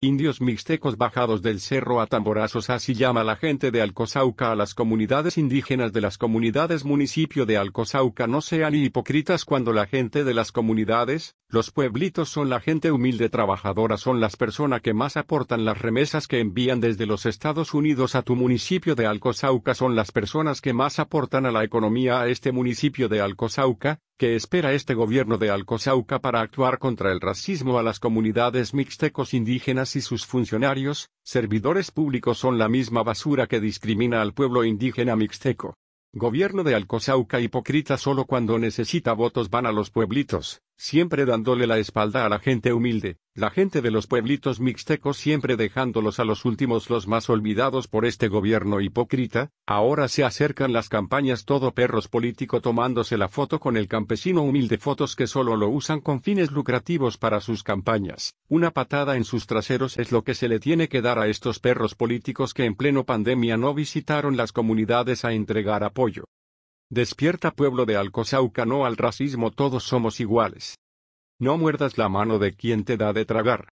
Indios mixtecos bajados del cerro a tamborazos así llama la gente de Alcosauca a las comunidades indígenas de las comunidades municipio de Alcosauca no sean hipócritas cuando la gente de las comunidades, los pueblitos son la gente humilde trabajadora son las personas que más aportan las remesas que envían desde los Estados Unidos a tu municipio de Alcosauca son las personas que más aportan a la economía a este municipio de Alcosauca, ¿Qué espera este gobierno de Alcosauca para actuar contra el racismo a las comunidades mixtecos indígenas y sus funcionarios, servidores públicos son la misma basura que discrimina al pueblo indígena mixteco. Gobierno de Alcozauca hipócrita solo cuando necesita votos van a los pueblitos, siempre dándole la espalda a la gente humilde, la gente de los pueblitos mixtecos siempre dejándolos a los últimos los más olvidados por este gobierno hipócrita, ahora se acercan las campañas todo perros político tomándose la foto con el campesino humilde fotos que solo lo usan con fines lucrativos para sus campañas. Una patada en sus traseros es lo que se le tiene que dar a estos perros políticos que en pleno pandemia no visitaron las comunidades a entregar apoyo. Despierta pueblo de Alcosauca no al racismo todos somos iguales. No muerdas la mano de quien te da de tragar.